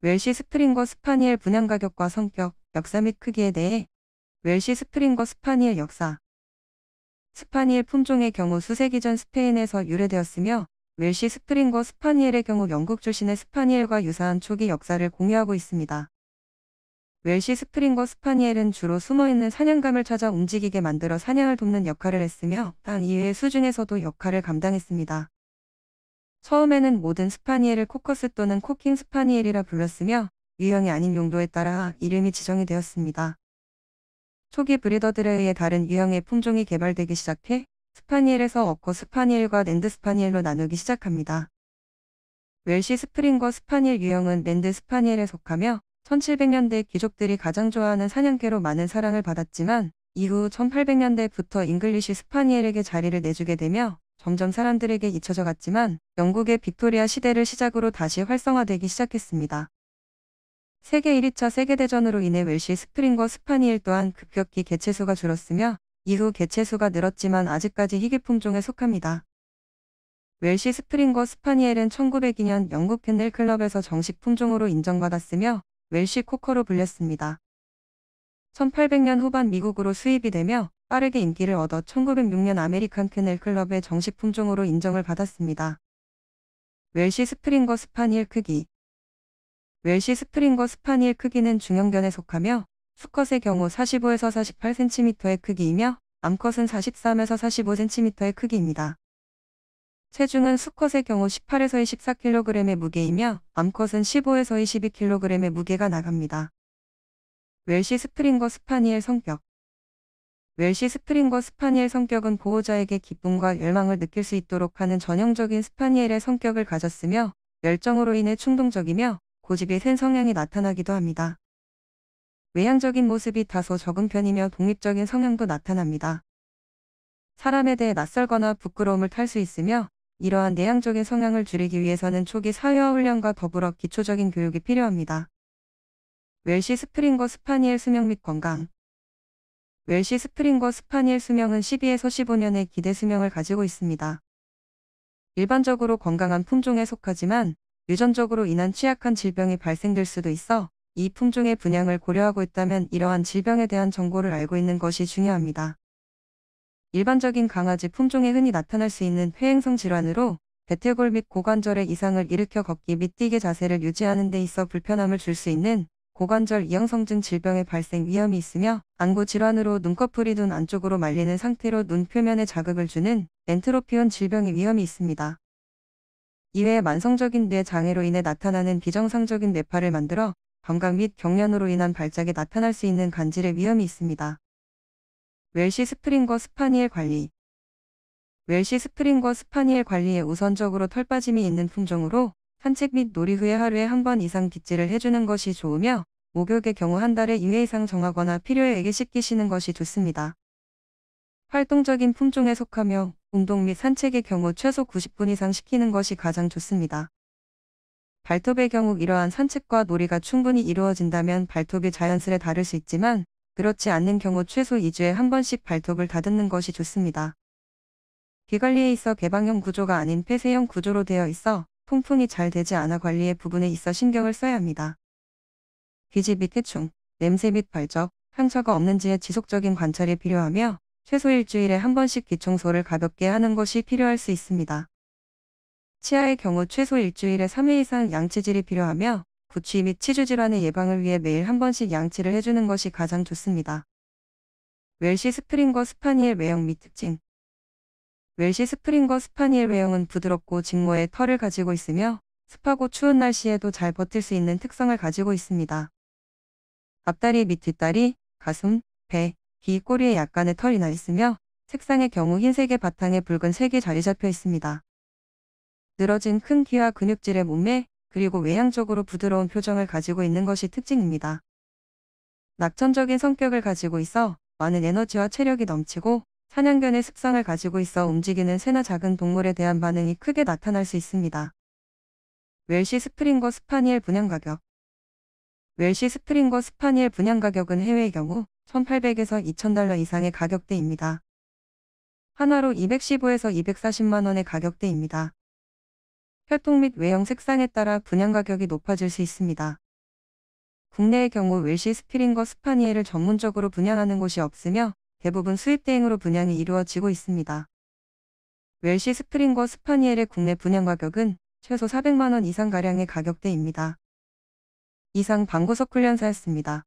웰시 스프링거 스파니엘 분양 가격과 성격, 역사 및 크기에 대해 웰시 스프링거 스파니엘 역사 스파니엘 품종의 경우 수세기 전 스페인에서 유래되었으며 웰시 스프링거 스파니엘의 경우 영국 출신의 스파니엘과 유사한 초기 역사를 공유하고 있습니다. 웰시 스프링거 스파니엘은 주로 숨어있는 사냥감을 찾아 움직이게 만들어 사냥을 돕는 역할을 했으며 단 이외의 수중에서도 역할을 감당했습니다. 처음에는 모든 스파니엘을 코커스 또는 코킹 스파니엘이라 불렀으며 유형이 아닌 용도에 따라 이름이 지정이 되었습니다. 초기 브리더들에 의해 다른 유형의 품종이 개발되기 시작해 스파니엘에서 어커 스파니엘과 랜드 스파니엘로 나누기 시작합니다. 웰시 스프링거 스파니엘 유형은 랜드 스파니엘에 속하며 1700년대 귀족들이 가장 좋아하는 사냥개로 많은 사랑을 받았지만 이후 1800년대부터 잉글리시 스파니엘에게 자리를 내주게 되며 점점 사람들에게 잊혀져 갔지만 영국의 빅토리아 시대를 시작으로 다시 활성화되기 시작했습니다. 세계 1위차 세계대전으로 인해 웰시 스프링과 스파니엘 또한 급격히 개체수가 줄었으며 이후 개체수가 늘었지만 아직까지 희귀품종에 속합니다. 웰시 스프링거 스파니엘은 1902년 영국 캔넬클럽에서 정식 품종으로 인정받았으며 웰시 코커로 불렸습니다. 1800년 후반 미국으로 수입이 되며 빠르게 인기를 얻어 1906년 아메리칸 캐넬 클럽의 정식 품종으로 인정을 받았습니다. 웰시 스프링거 스파니엘 크기 웰시 스프링거 스파니엘 크기는 중형견에 속하며 수컷의 경우 45에서 48cm의 크기이며 암컷은 43에서 45cm의 크기입니다. 체중은 수컷의 경우 18에서 24kg의 무게이며 암컷은 15에서 22kg의 무게가 나갑니다. 웰시 스프링거 스파니엘 성격 웰시 스프링과 스파니엘 성격은 보호자에게 기쁨과 열망을 느낄 수 있도록 하는 전형적인 스파니엘의 성격을 가졌으며 열정으로 인해 충동적이며 고집이 센 성향이 나타나기도 합니다. 외향적인 모습이 다소 적은 편이며 독립적인 성향도 나타납니다. 사람에 대해 낯설거나 부끄러움을 탈 수 있으며 이러한 내향적인 성향을 줄이기 위해서는 초기 사회화 훈련과 더불어 기초적인 교육이 필요합니다. 웰시 스프링과 스파니엘 수명 및 건강 웰시 스프링거 스파니엘 수명은 12에서 15년의 기대 수명을 가지고 있습니다. 일반적으로 건강한 품종에 속하지만 유전적으로 인한 취약한 질병이 발생될 수도 있어 이 품종의 분양을 고려하고 있다면 이러한 질병에 대한 정보를 알고 있는 것이 중요합니다. 일반적인 강아지 품종에 흔히 나타날 수 있는 폐행성 질환으로 배태골 및 고관절의 이상을 일으켜 걷기 및뛰게 자세를 유지하는 데 있어 불편함을 줄 수 있는 고관절 이형성증 질병의 발생 위험이 있으며 안구 질환으로 눈꺼풀이 눈 안쪽으로 말리는 상태로 눈 표면에 자극을 주는 엔트로피온 질병의 위험이 있습니다. 이외에 만성적인 뇌 장애로 인해 나타나는 비정상적인 뇌파를 만들어 감각 및 경련으로 인한 발작에 나타날 수 있는 간질의 위험이 있습니다. 웰시 스프링거 스파니엘 관리 웰시 스프링거 스파니엘 관리에 우선적으로 털 빠짐이 있는 품종으로 산책 및 놀이 후에 하루에 한 번 이상 빗질을 해주는 것이 좋으며 목욕의 경우 한 달에 2회 이상 정하거나 필요에게 씻기시는 것이 좋습니다. 활동적인 품종에 속하며 운동 및 산책의 경우 최소 90분 이상 시키는 것이 가장 좋습니다. 발톱의 경우 이러한 산책과 놀이가 충분히 이루어진다면 발톱이 자연스레 다를 수 있지만 그렇지 않는 경우 최소 2주에 한 번씩 발톱을 다듬는 것이 좋습니다. 귀 관리에 있어 개방형 구조가 아닌 폐쇄형 구조로 되어 있어 통풍이 잘 되지 않아 관리의 부분에 있어 신경을 써야 합니다. 기지 및 해충, 냄새 및 발적, 상처가 없는지의 지속적인 관찰이 필요하며 최소 일주일에 한 번씩 기청소를 가볍게 하는 것이 필요할 수 있습니다. 치아의 경우 최소 일주일에 3회 이상 양치질이 필요하며 구취 및 치주 질환의 예방을 위해 매일 한 번씩 양치를 해주는 것이 가장 좋습니다. 웰시 스프링거 스파니엘 외형 및 특징 웰시 스프링거 스파니엘 외형은 부드럽고 직모의 털을 가지고 있으며 습하고 추운 날씨에도 잘 버틸 수 있는 특성을 가지고 있습니다. 앞다리 밑 뒷다리, 가슴, 배, 귀, 꼬리에 약간의 털이 나 있으며 색상의 경우 흰색의 바탕에 붉은 색이 자리 잡혀 있습니다. 늘어진 큰 귀와 근육질의 몸매 그리고 외향적으로 부드러운 표정을 가지고 있는 것이 특징입니다. 낙천적인 성격을 가지고 있어 많은 에너지와 체력이 넘치고 사냥견의 습성을 가지고 있어 움직이는 새나 작은 동물에 대한 반응이 크게 나타날 수 있습니다. 웰시 스프링거 스파니엘 분양 가격 웰시 스프링거 스파니엘 분양 가격은 해외의 경우 1,800에서 2,000달러 이상의 가격대입니다. 하나로 215에서 240만원의 가격대입니다. 혈통 및 외형 색상에 따라 분양 가격이 높아질 수 있습니다. 국내의 경우 웰시 스피링거 스파니엘을 전문적으로 분양하는 곳이 없으며 대부분 수입 대행으로 분양이 이루어지고 있습니다. 웰시 스프링거 스파니엘의 국내 분양 가격은 최소 400만원 이상가량의 가격대입니다. 이상 방구석 훈련사였습니다.